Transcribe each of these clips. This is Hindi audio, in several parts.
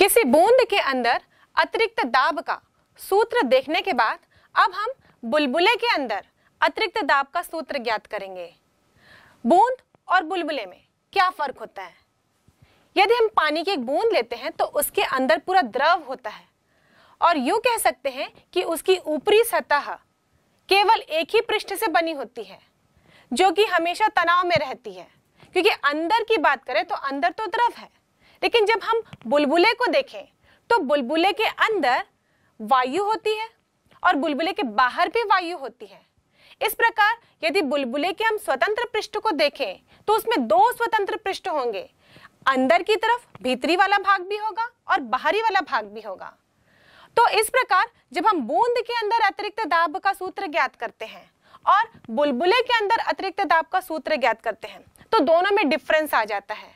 किसी बूंद के अंदर अतिरिक्त दाब का सूत्र देखने के बाद अब हम बुलबुले के अंदर अतिरिक्त दाब का सूत्र ज्ञात करेंगे बूंद और बुलबुले में क्या फर्क होता है यदि हम पानी की एक बूंद लेते हैं तो उसके अंदर पूरा द्रव होता है और यूं कह सकते हैं कि उसकी ऊपरी सतह केवल एक ही पृष्ठ से बनी होती है जो कि हमेशा तनाव में रहती है क्योंकि अंदर की बात करें तो अंदर तो द्रव है लेकिन जब हम बुलबुले को देखें तो बुलबुले के अंदर वायु होती है और बुलबुले के बाहर भी वायु होती है इस प्रकार यदि बुलबुले के हम स्वतंत्र पृष्ठ को देखें तो उसमें दो स्वतंत्र पृष्ठ होंगे अंदर की तरफ भीतरी वाला भाग भी होगा और बाहरी वाला भाग भी होगा तो इस प्रकार जब हम बूंद के अंदर अतिरिक्त दाब का सूत्र ज्ञात करते हैं और बुलबुले के अंदर अतिरिक्त दाब का सूत्र ज्ञात करते हैं तो दोनों में डिफरेंस आ जाता है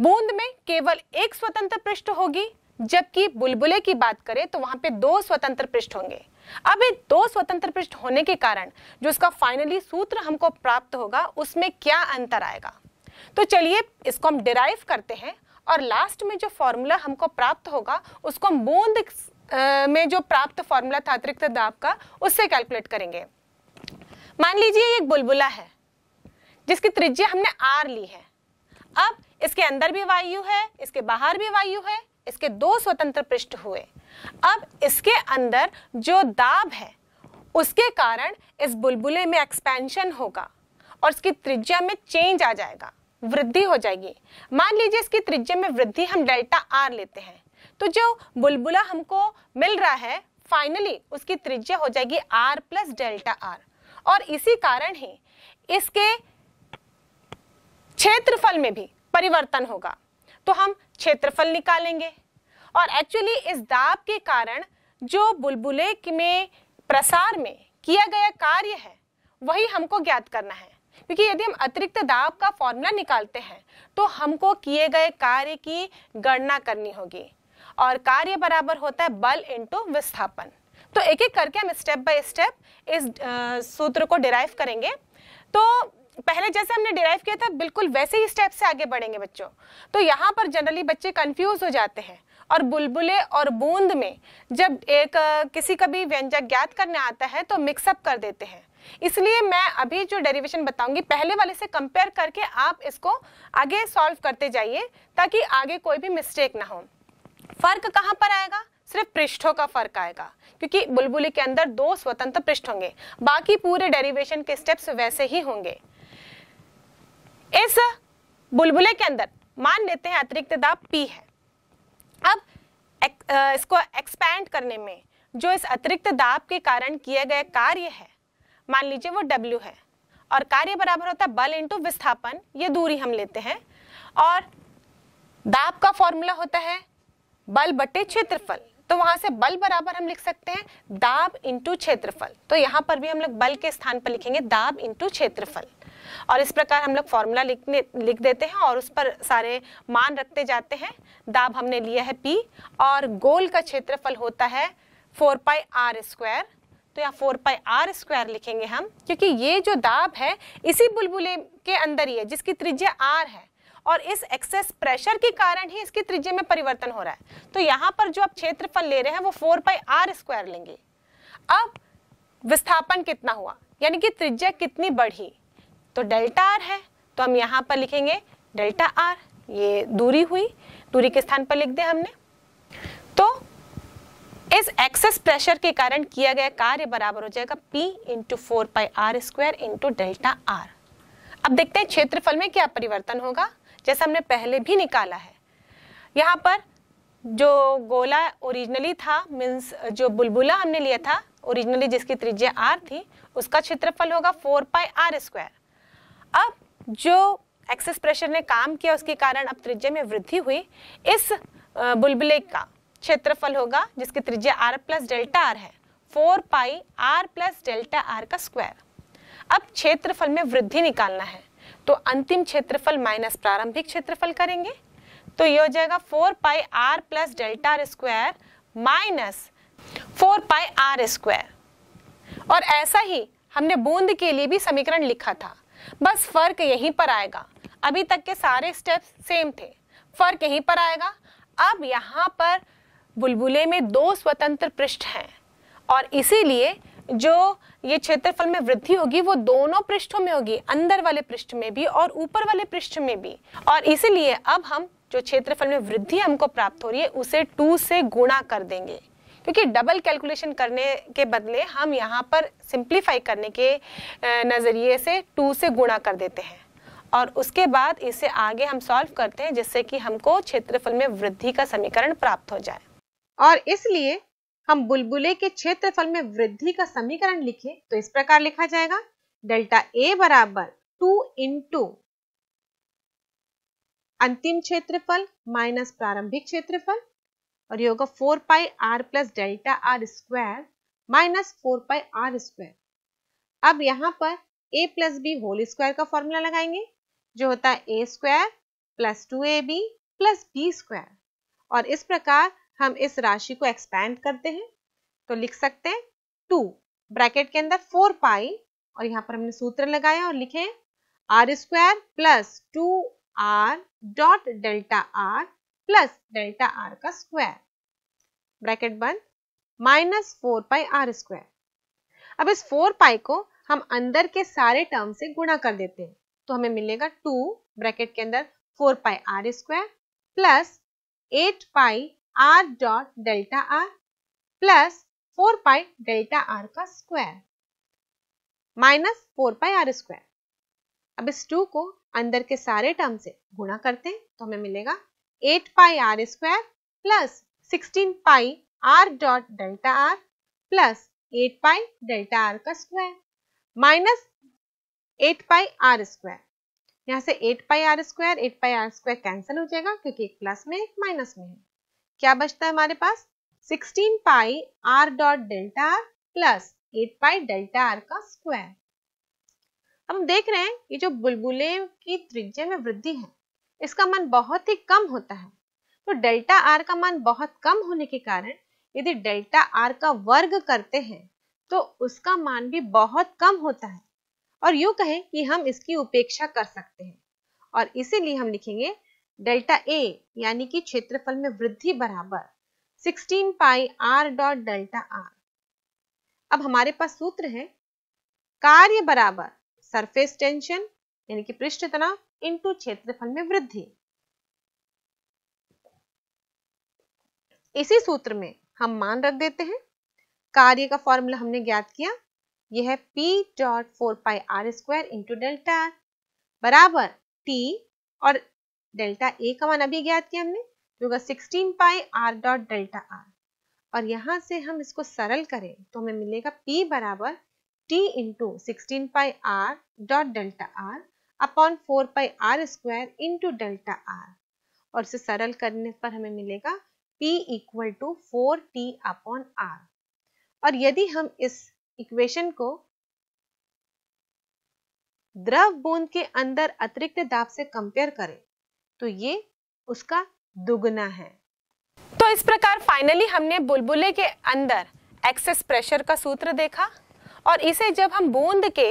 बूंद में केवल एक स्वतंत्र पृष्ठ होगी जबकि बुलबुले की बात करें तो वहां पे दो स्वतंत्र पृष्ठ होंगे अब ये दो स्वतंत्र पृष्ठ होने के कारण जो इसका फाइनली सूत्र हमको प्राप्त होगा उसमें क्या अंतर आएगा तो चलिए इसको हम डिराइव करते हैं और लास्ट में जो फॉर्मूला हमको प्राप्त होगा उसको हम बूंद में जो प्राप्त फॉर्मूला था अतिरिक्त दाब का उससे कैलकुलेट करेंगे मान लीजिए एक बुलबुला है जिसकी त्रिज्या हमने आर ली है अब इसके अंदर भी वायु है इसके बाहर भी वायु है इसके दो स्वतंत्र पृष्ठ हुए अब इसके अंदर जो दाब है उसके कारण इस बुलबुले में एक्सपेंशन होगा और इसकी त्रिज्या में चेंज आ जाएगा वृद्धि हो जाएगी मान लीजिए इसकी त्रिज्या में वृद्धि हम डेल्टा आर लेते हैं तो जो बुलबुला हमको मिल रहा है फाइनली उसकी त्रिज्या हो जाएगी आर प्लस डेल्टा आर और इसी कारण ही इसके क्षेत्रफल में भी परिवर्तन होगा तो हम क्षेत्रफल निकालेंगे और एक्चुअली इस दाब के कारण जो बुलबुले में प्रसार में किया गया कार्य है वही हमको ज्ञात करना है क्योंकि यदि हम अतिरिक्त दाब का फॉर्मूला निकालते हैं तो हमको किए गए कार्य की गणना करनी होगी और कार्य बराबर होता है बल इंटू विस्थापन तो एक एक करके हम स्टेप बाय स्टेप इस सूत्र को डिराइव करेंगे तो पहले जैसे हमने डिराइव किया था बिल्कुल वैसे ही स्टेप से आगे बढ़ेंगे बच्चों तो यहाँ पर जनरली बच्चे कंफ्यूज हो जाते हैं और बुलबुले और बूंद में जब एक किसी का भी व्यंजक ज्ञात करने आता है तो मिक्सअप कर देते हैं इसलिए मैं अभी जो डेरिवेशन बताऊंगी पहले वाले से कंपेयर करके आप इसको आगे सॉल्व करते जाइए ताकि आगे कोई भी मिस्टेक ना हो फर्क कहाँ पर आएगा सिर्फ पृष्ठों का फर्क आएगा क्योंकि बुलबुले के अंदर दो स्वतंत्र पृष्ठ होंगे बाकी पूरे डेरिवेशन के स्टेप्स वैसे ही होंगे इस बुलबुले के अंदर मान लेते हैं अतिरिक्त दाब पी है अब एक, इसको एक्सपैंड करने में जो इस अतिरिक्त दाब के कारण किए गए कार्य है मान लीजिए वो W है और कार्य बराबर होता है बल इंटू विस्थापन ये दूरी हम लेते हैं और दाब का फॉर्मूला होता है बल बटे क्षेत्रफल तो वहां से बल बराबर हम लिख सकते हैं दाब इंटू क्षेत्रफल तो यहां पर भी हम लोग बल के स्थान पर लिखेंगे दाब इंटू क्षेत्रफल और इस प्रकार हम लोग फॉर्मूला लिखने लिख देते हैं और उस पर सारे मान रखते जाते हैं दाब हमने लिया है पी और गोल का क्षेत्रफल होता है फोर पाई आर स्क्वायर तो यहाँ फोर पाई आर स्क्वायर लिखेंगे हम क्योंकि ये जो दाब है इसी बुलबुले के अंदर ही है जिसकी त्रिज्या आर है और इस एक्सेस प्रेशर के कारण ही इसकी त्रिज्या में परिवर्तन हो रहा है तो यहाँ पर जो आप क्षेत्रफल ले रहे हैं वो फोर पाई आर स्क्वायर लेंगे अब विस्थापन कितना हुआ यानी कि त्रिज्या कितनी बढ़ी तो डेल्टा आर है तो हम यहाँ पर लिखेंगे डेल्टा आर ये दूरी हुई दूरी के स्थान पर लिख दे हमने तो इस एक्सेस प्रेशर के कारण किया गया कार्य बराबर हो जाएगा P into four pi R square into delta R अब देखते हैं क्षेत्रफल में क्या परिवर्तन होगा जैसा हमने पहले भी निकाला है यहाँ पर जो गोला ओरिजिनली था मीन्स जो बुलबुला हमने लिया था ओरिजिनली जिसकी त्रिज्या आर थी उसका क्षेत्रफल होगा फोर पाई आर स्क्वायर अब जो एक्सेस प्रेशर ने काम किया उसके कारण अब त्रिज्या में वृद्धि हुई इस बुलबुले का क्षेत्रफल होगा जिसकी त्रिज्या आर प्लस डेल्टा आर है four pi R plus delta R का स्क्वायर अब क्षेत्रफल में वृद्धि निकालना है तो अंतिम क्षेत्रफल माइनस प्रारंभिक क्षेत्रफल करेंगे तो ये हो जाएगा four pi R plus delta R square minus four pi R square और ऐसा ही हमने बूंद के लिए भी समीकरण लिखा था बस फर्क यहीं पर आएगा अभी तक के सारे स्टेप्स सेम थे फर्क यहीं पर आएगा अब यहाँ पर बुलबुले में दो स्वतंत्र पृष्ठ हैं और इसीलिए जो ये क्षेत्रफल में वृद्धि होगी वो दोनों पृष्ठों में होगी अंदर वाले पृष्ठ में भी और ऊपर वाले पृष्ठ में भी और इसीलिए अब हम जो क्षेत्रफल में वृद्धि हमको प्राप्त हो रही है उसे टू से गुणा कर देंगे क्योंकि डबल कैलकुलेशन करने के बदले हम यहाँ पर सिंप्लीफाई करने के नज़रिए से टू से गुणा कर देते हैं और उसके बाद इसे आगे हम सॉल्व करते हैं जिससे कि हमको क्षेत्रफल में वृद्धि का समीकरण प्राप्त हो जाए और इसलिए हम बुलबुले के क्षेत्रफल में वृद्धि का समीकरण लिखे तो इस प्रकार लिखा जाएगा डेल्टा ए बराबर टू इंटू अंतिम क्षेत्रफल माइनस प्रारंभिक क्षेत्रफल और ये होगा four pi R plus delta R square minus four pi R square अब यहाँ पर A plus B whole square का फॉर्मूला लगाएंगे जो होता है A square plus two A B plus B square और इस प्रकार हम इस राशि को एक्सपेंड करते हैं तो लिख सकते हैं टू ब्रैकेट के अंदर फोर पाई और यहाँ पर हमने सूत्र लगाया और लिखे R square plus two R dot delta R plus delta R का स्क्वायर ब्रैकेट बंद minus four pi R square अब इस फोर पाई को हम अंदर के सारे टर्म से गुणा कर देते हैं तो हमें मिलेगा टू ब्रैकेट के अंदर four pi R square plus eight pi R dot delta R plus four pi delta R का square minus four pi R square अब इस टू को अंदर के सारे टर्म से गुणा करते हैं तो हमें मिलेगा 8 pi r square plus 16 pi r dot delta r plus 8 pi delta r का square minus 8 pi r square यहाँ से 8 pi r square 8 pi r square cancel हो जाएगा क्योंकि एक plus में एक minus में है क्या बचता है हमारे पास 16 pi r dot delta r plus 8 pi delta r का square हम देख रहे हैं ये जो बुलबुले की त्रिज्या में वृद्धि है इसका मान बहुत ही कम होता है तो डेल्टा आर का मान बहुत कम होने के कारण यदि डेल्टा आर का वर्ग करते हैं तो उसका मान भी बहुत कम होता है और यू कहें कि हम इसकी उपेक्षा कर सकते हैं और इसीलिए हम लिखेंगे डेल्टा ए यानी कि क्षेत्रफल में वृद्धि बराबर 16 pi R dot delta R अब हमारे पास सूत्र है कार्य बराबर सरफेस टेंशन यानी कि पृष्ठ तनाव इंटू क्षेत्रफल में वृद्धि इसी सूत्र में हम मान रख देते हैं कार्य का फॉर्मूला हमने ज्ञात किया यह है P dot four pi R square into delta R बराबर T और डेल्टा A का मान अभी ज्ञात किया हमने जो होगा sixteen pi R dot delta R और यहां से हम इसको सरल करें तो हमें मिलेगा P बराबर T into sixteen pi R dot delta R upon four pi R square into delta R और इसे सरल करने पर हमें मिलेगा P equal to four T upon R और यदि हम इस इक्वेशन को द्रव बूंद के अंदर अतिरिक्त दाब से कंपेयर करें तो ये उसका दुगना है तो इस प्रकार फाइनली हमने बुलबुले के अंदर एक्सेस प्रेशर का सूत्र देखा और इसे जब हम बूंद के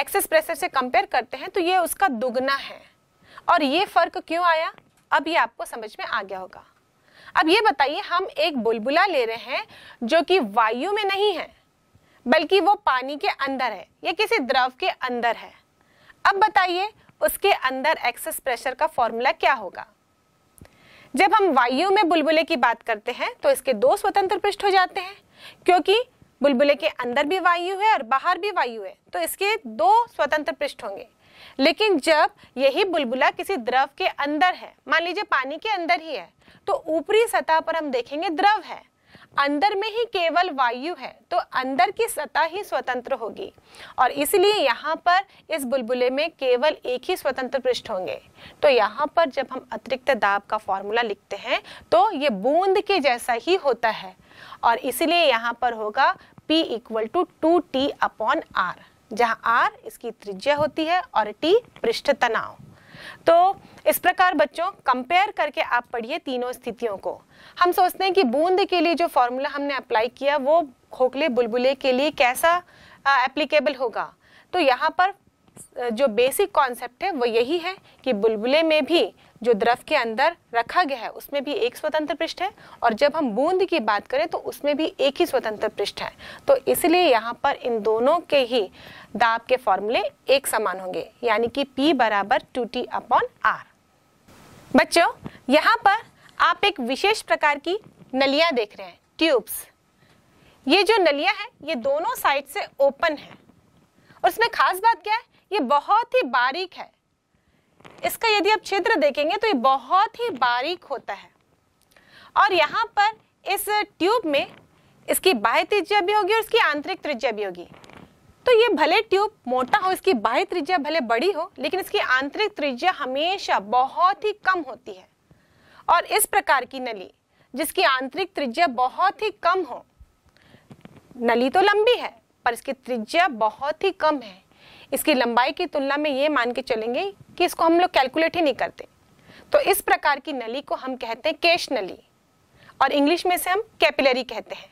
एक्सेस प्रेशर से कंपेयर करते हैं तो ये उसका दुगना है और ये फ़र्क क्यों आया अब ये आपको समझ में आ गया होगा अब ये बताइए हम एक बुलबुला ले रहे हैं जो कि वायु में नहीं है बल्कि वो पानी के अंदर है या किसी द्रव के अंदर है अब बताइए उसके अंदर एक्सेस प्रेशर का फॉर्मूला क्या होगा जब हम वायु में बुलबुले की बात करते हैं तो इसके दो स्वतंत्र पृष्ठ हो जाते हैं क्योंकि बुलबुले के अंदर भी वायु है और बाहर भी वायु है तो इसके दो स्वतंत्र पृष्ठ होंगे लेकिन जब यही बुलबुला किसी द्रव के अंदर है मान लीजिए पानी के अंदर ही है तो ऊपरी सतह पर हम देखेंगे द्रव है अंदर में ही केवल वायु है तो अंदर की सतह ही स्वतंत्र होगी और इसलिए यहाँ पर इस बुलबुले में केवल एक ही स्वतंत्र पृष्ठ होंगे तो यहाँ पर जब हम अतिरिक्त दाब का फॉर्मूला लिखते हैं तो ये बूंद के जैसा ही होता है और इसलिए यहाँ पर होगा P equal to two T upon R जहाँ आर इसकी त्रिज्या होती है और टी पृष्ठ तनाव तो इस प्रकार बच्चों कंपेयर करके आप पढ़िए तीनों स्थितियों को हम सोचते हैं कि बूंद के लिए जो फॉर्मूला हमने अप्लाई किया वो खोखले बुलबुले के लिए कैसा एप्लीकेबल होगा तो यहाँ पर जो बेसिक कॉन्सेप्ट है वो यही है कि बुलबुले में भी जो द्रव के अंदर रखा गया है उसमें भी एक स्वतंत्र पृष्ठ है और जब हम बूंद की बात करें तो उसमें भी एक ही स्वतंत्र पृष्ठ है तो इसलिए यहाँ पर इन दोनों के ही दाब के फॉर्मूले एक समान होंगे यानी कि P बराबर टू टी अपॉन आर बच्चों यहाँ पर आप एक विशेष प्रकार की नलिया देख रहे हैं ट्यूब्स ये जो नलिया हैं ये दोनों साइड से ओपन है और इसमें खास बात क्या है ये बहुत ही बारीक है इसका यदि आप छिद्र देखेंगे तो ये बहुत ही बारीक होता है और यहाँ पर इस ट्यूब में इसकी बाह्य त्रिज्या भी होगी और इसकी आंतरिक त्रिज्या भी होगी तो ये भले ट्यूब मोटा हो इसकी बाह्य त्रिज्या भले बड़ी हो लेकिन इसकी आंतरिक त्रिज्या हमेशा बहुत ही कम होती है और इस प्रकार की नली जिसकी आंतरिक त्रिज्या बहुत ही कम हो नली तो लंबी है पर इसकी त्रिज्या बहुत ही कम है इसकी लंबाई की तुलना में ये मान के चलेंगे कि इसको हम लोग कैलकुलेट ही नहीं करते तो इस प्रकार की नली को हम कहते हैं केश नली और इंग्लिश में से हम कैपिलरी कहते हैं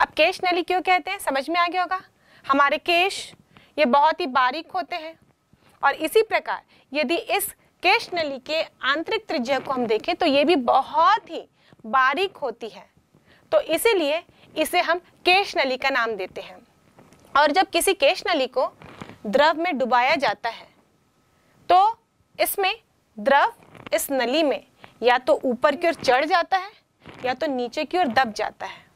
अब केश नली क्यों कहते हैं समझ में आ गया होगा हमारे केश ये बहुत ही बारीक होते हैं और इसी प्रकार यदि इस केश नली के आंतरिक त्रिज्या को हम देखें तो ये भी बहुत ही बारीक होती है तो इसीलिए इसे हम केश नली का नाम देते हैं और जब किसी केश नली को द्रव में डुबाया जाता है तो इसमें द्रव इस नली में या तो ऊपर की ओर चढ़ जाता है या तो नीचे की ओर दब जाता है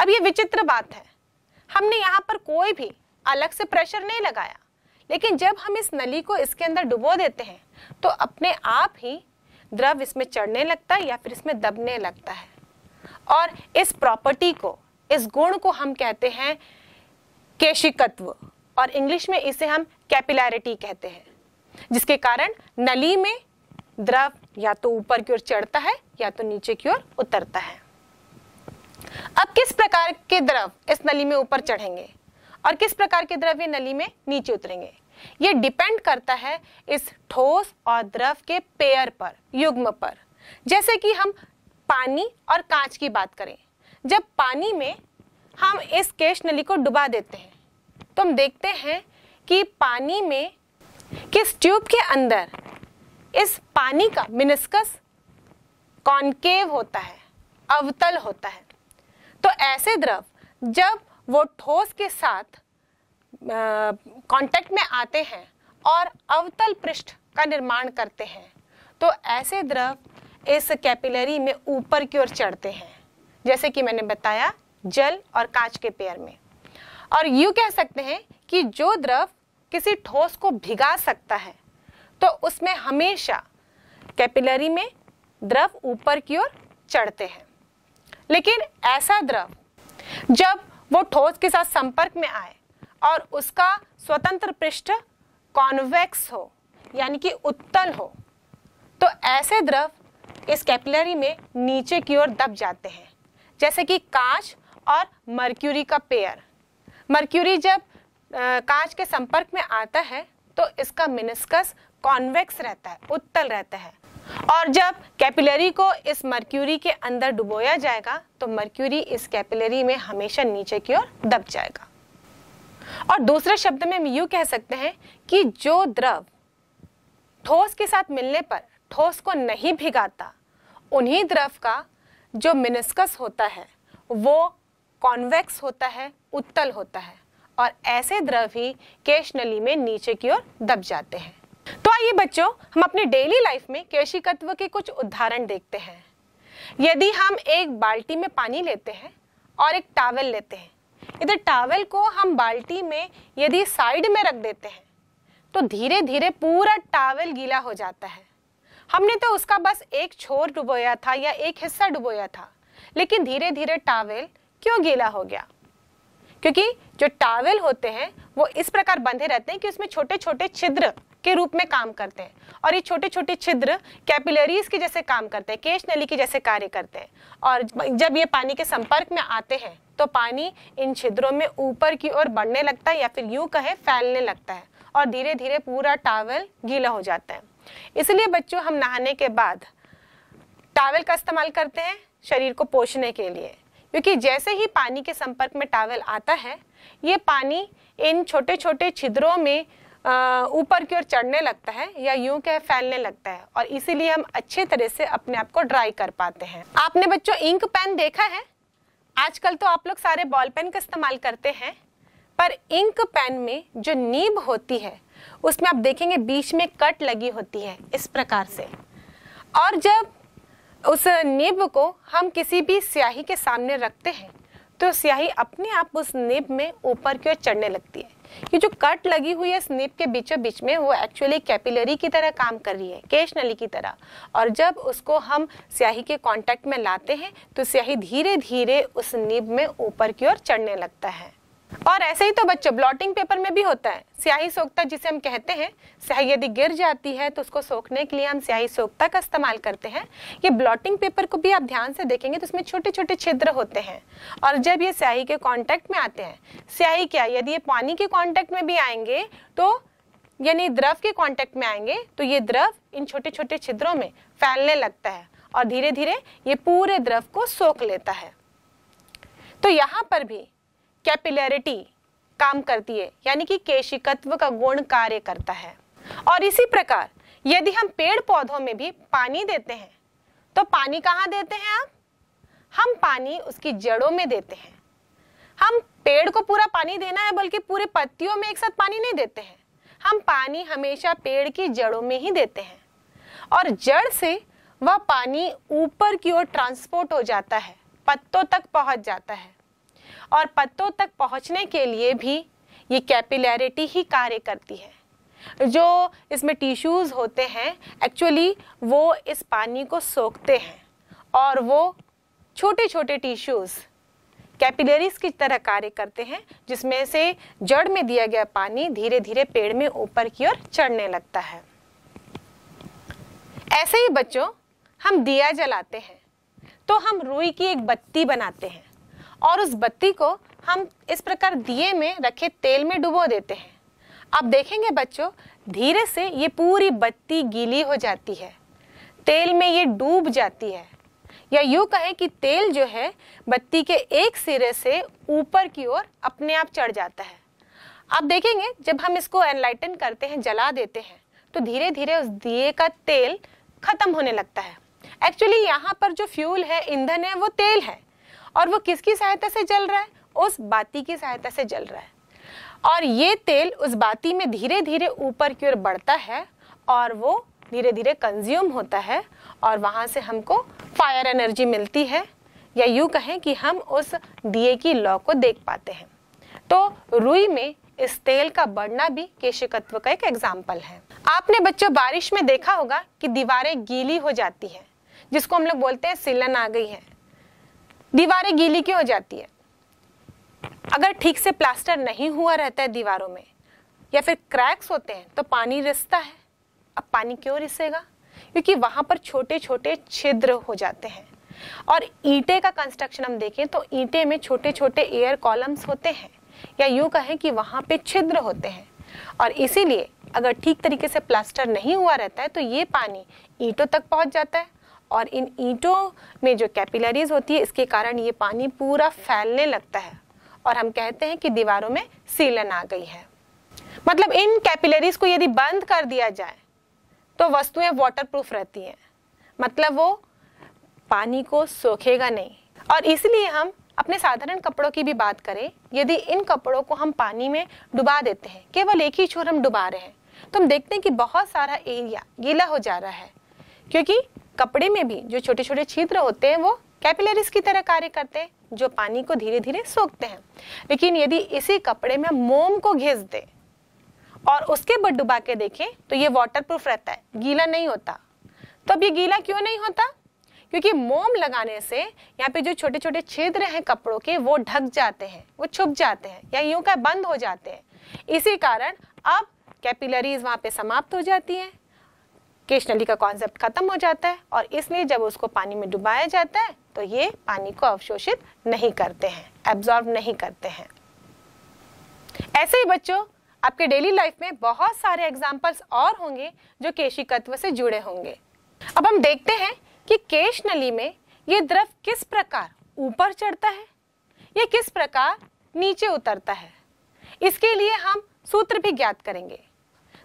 अब ये विचित्र बात है हमने यहाँ पर कोई भी अलग से प्रेशर नहीं लगाया लेकिन जब हम इस नली को इसके अंदर डुबो देते हैं तो अपने आप ही द्रव इसमें चढ़ने लगता है या फिर इसमें दबने लगता है और इस प्रॉपर्टी को इस गुण को हम कहते हैं केशिकत्व और इंग्लिश में इसे हम कैपिलैरिटी कहते हैं जिसके कारण नली में द्रव या तो ऊपर की ओर चढ़ता है या तो नीचे की ओर उतरता है अब किस प्रकार के द्रव इस नली में ऊपर चढ़ेंगे और किस प्रकार के द्रव ये नली में नीचे उतरेंगे ये डिपेंड करता है इस ठोस और द्रव के पेयर पर युग्म पर जैसे कि हम पानी और कांच की बात करें जब पानी में हम इस केश नली को डुबा देते हैं तो हम देखते हैं कि पानी में किस ट्यूब के अंदर इस पानी का मिनिस्कस कॉन्केव होता है अवतल होता है तो ऐसे द्रव जब वो ठोस के साथ कांटेक्ट में आते हैं और अवतल पृष्ठ का निर्माण करते हैं तो ऐसे द्रव इस कैपिलरी में ऊपर की ओर चढ़ते हैं जैसे कि मैंने बताया जल और कांच के पेयर में और यूँ कह सकते हैं कि जो द्रव किसी ठोस को भिगा सकता है तो उसमें हमेशा कैपिलरी में द्रव ऊपर की ओर चढ़ते हैं लेकिन ऐसा द्रव जब वो ठोस के साथ संपर्क में आए और उसका स्वतंत्र पृष्ठ कॉन्वेक्स हो यानी कि उत्तल हो तो ऐसे द्रव इस कैपिलरी में नीचे की ओर दब जाते हैं जैसे कि कांच और मर्क्यूरी का पेयर मर्क्यूरी जब कांच के संपर्क में आता है तो इसका मिनिस्कस कॉन्वेक्स रहता है उत्तल रहता है और जब कैपिलरी को इस मर्क्यूरी के अंदर डुबोया जाएगा तो मर्क्यूरी इस कैपिलरी में हमेशा नीचे की ओर दब जाएगा और दूसरे शब्द में हम यू कह सकते हैं कि जो द्रव ठोस के साथ मिलने पर ठोस को नहीं भिगाता उन्हीं द्रव का जो मिनिस्कस होता है वो कॉन्वेक्स होता है उत्तल होता है और ऐसे द्रव ही केश नली में नीचे की ओर दब जाते हैं तो आइए बच्चों हम अपने डेली लाइफ में केशिकत्व के कुछ उदाहरण देखते हैं यदि हम एक बाल्टी में पानी लेते हैं और एक टावल लेते हैं इधर टावल को हम बाल्टी में यदि साइड में रख देते हैं तो धीरे धीरे पूरा टावल गीला हो जाता है हमने तो उसका बस एक छोर डुबोया था या एक हिस्सा डुबोया था लेकिन धीरे धीरे टावल क्यों गीला हो गया क्योंकि जो टावल होते हैं वो इस प्रकार बंधे रहते हैं कि उसमें छोटे छोटे छिद्र के रूप में काम करते हैं और ये छोटे छोटे छिद्र कैपिलरीज के जैसे काम करते हैं केश नली के जैसे कार्य करते हैं और जब ये पानी के संपर्क में आते हैं तो पानी इन छिद्रों में ऊपर की ओर बढ़ने लगता है या फिर यूं कहे फैलने लगता है और धीरे धीरे पूरा टावल गीला हो जाता है इसलिए बच्चों हम नहाने के बाद टावल का इस्तेमाल करते हैं शरीर को पोषने के लिए क्योंकि जैसे ही पानी के संपर्क में टावल आता है ये पानी इन छोटे छोटे छिद्रों में ऊपर की ओर चढ़ने लगता है या यूं कह फैलने लगता है और इसीलिए हम अच्छे तरह से अपने आप को ड्राई कर पाते हैं आपने बच्चों इंक पेन देखा है आजकल तो आप लोग सारे बॉल पेन का इस्तेमाल करते हैं पर इंक पेन में जो नीब होती है उसमें आप देखेंगे बीच में कट लगी होती है इस प्रकार से और जब उस नीब को हम किसी भी स्याही के सामने रखते हैं तो स्याही अपने आप उस नीब में ऊपर की ओर चढ़ने लगती है ये जो कट लगी हुई है स्निप के बीचों बीच में वो एक्चुअली कैपिलरी की तरह काम कर रही है केश नली की तरह और जब उसको हम स्याही के कांटेक्ट में लाते हैं तो स्याही धीरे धीरे उस नीब में ऊपर की ओर चढ़ने लगता है और ऐसे ही तो बच्चों ब्लॉटिंग पेपर में भी होता है स्याही सोखता जिसे हम कहते हैं स्याही यदि गिर जाती है तो उसको सोखने के लिए हम स्याही सोखता का इस्तेमाल करते हैं ये ब्लॉटिंग पेपर को भी आप ध्यान से देखेंगे तो उसमें छोटे छोटे छिद्र होते हैं और जब ये स्याही के कॉन्टेक्ट में आते हैं स्याही क्या यदि ये पानी के कॉन्टेक्ट में भी आएंगे तो यानी द्रव के कॉन्टेक्ट में आएंगे तो ये द्रव इन छोटे छोटे छिद्रों में फैलने लगता है और धीरे धीरे ये पूरे द्रव को सोख लेता है तो यहाँ पर भी कैपिलरिटी काम करती है यानी कि केशिकत्व का गुण कार्य करता है और इसी प्रकार यदि हम पेड़ पौधों में भी पानी देते हैं तो पानी कहाँ देते हैं आप हम पानी उसकी जड़ों में देते हैं हम पेड़ को पूरा पानी देना है बल्कि पूरे पत्तियों में एक साथ पानी नहीं देते हैं हम पानी हमेशा पेड़ की जड़ों में ही देते हैं और जड़ से वह पानी ऊपर की ओर ट्रांसपोर्ट हो जाता है पत्तों तक पहुंच जाता है और पत्तों तक पहुंचने के लिए भी ये कैपिलैरिटी ही कार्य करती है जो इसमें टिश्यूज़ होते हैं एक्चुअली वो इस पानी को सोखते हैं और वो छोटे छोटे टिश्यूज़ कैपिलरीज की तरह कार्य करते हैं जिसमें से जड़ में दिया गया पानी धीरे धीरे पेड़ में ऊपर की ओर चढ़ने लगता है ऐसे ही बच्चों हम दिया जलाते हैं तो हम रुई की एक बत्ती बनाते हैं और उस बत्ती को हम इस प्रकार दिए में रखे तेल में डुबो देते हैं अब देखेंगे बच्चों धीरे से ये पूरी बत्ती गीली हो जाती है तेल में ये डूब जाती है या यूं कहें कि तेल जो है बत्ती के एक सिरे से ऊपर की ओर अपने आप चढ़ जाता है आप देखेंगे जब हम इसको एनलाइटन करते हैं जला देते हैं तो धीरे धीरे उस दिए का तेल खत्म होने लगता है एक्चुअली यहाँ पर जो फ्यूल है ईंधन है वो तेल है और वो किसकी सहायता से जल रहा है उस बाती की सहायता से जल रहा है और ये तेल उस बाती में धीरे धीरे ऊपर की ओर बढ़ता है और वो धीरे धीरे कंज्यूम होता है और वहाँ से हमको फायर एनर्जी मिलती है या यूँ कहें कि हम उस दिए की लॉ को देख पाते हैं तो रुई में इस तेल का बढ़ना भी केशिकत्व का एक एग्जाम्पल है आपने बच्चों बारिश में देखा होगा कि दीवारें गीली हो जाती हैं जिसको हम लोग बोलते हैं सिलन आ गई है दीवारें गीली क्यों हो जाती है अगर ठीक से प्लास्टर नहीं हुआ रहता है दीवारों में या फिर क्रैक्स होते हैं तो पानी रिसता है अब पानी क्यों रिसेगा क्योंकि वहाँ पर छोटे छोटे छिद्र हो जाते हैं और ईंटे का कंस्ट्रक्शन हम देखें तो ईंटे में छोटे छोटे एयर कॉलम्स होते हैं या यूँ कहें कि वहाँ पे छिद्र होते हैं और इसीलिए अगर ठीक तरीके से प्लास्टर नहीं हुआ रहता है तो ये पानी ईंटों तक पहुँच जाता है और इन ईंटों में जो कैपिलरीज होती है इसके कारण ये पानी पूरा फैलने लगता है और हम कहते हैं कि दीवारों में सीलन आ गई है मतलब इन कैपिलरीज को यदि बंद कर दिया जाए तो वस्तुएं वाटरप्रूफ रहती हैं मतलब वो पानी को सोखेगा नहीं और इसलिए हम अपने साधारण कपड़ों की भी बात करें यदि इन कपड़ों को हम पानी में डुबा देते हैं केवल एक ही छोर हम डुबा रहे हैं तो हम देखते हैं कि बहुत सारा एरिया गीला हो जा रहा है क्योंकि कपड़े में भी जो छोटे छोटे छिद्र होते हैं वो कैपिलरीज की तरह कार्य करते हैं जो पानी को धीरे धीरे सोखते हैं लेकिन यदि इसी कपड़े में मोम को घिस दे और उसके बाद डुबा के देखें तो ये वाटर प्रूफ रहता है गीला नहीं होता तो अब ये गीला क्यों नहीं होता क्योंकि मोम लगाने से यहाँ पे जो छोटे छोटे छिद्र हैं कपड़ों के वो ढक जाते हैं वो छुप जाते हैं या यूं का बंद हो जाते हैं इसी कारण अब कैपिलरीज वहाँ पे समाप्त हो जाती हैं केश नली का कॉन्सेप्ट खत्म हो जाता है और इसलिए जब उसको पानी में डुबाया जाता है तो ये पानी को अवशोषित नहीं करते हैं एब्जॉर्ब नहीं करते हैं ऐसे ही बच्चों आपके डेली लाइफ में बहुत सारे एग्जाम्पल्स और होंगे जो केशी तत्व से जुड़े होंगे अब हम देखते हैं कि केश नली में ये द्रव किस प्रकार ऊपर चढ़ता है ये किस प्रकार नीचे उतरता है इसके लिए हम सूत्र भी ज्ञात करेंगे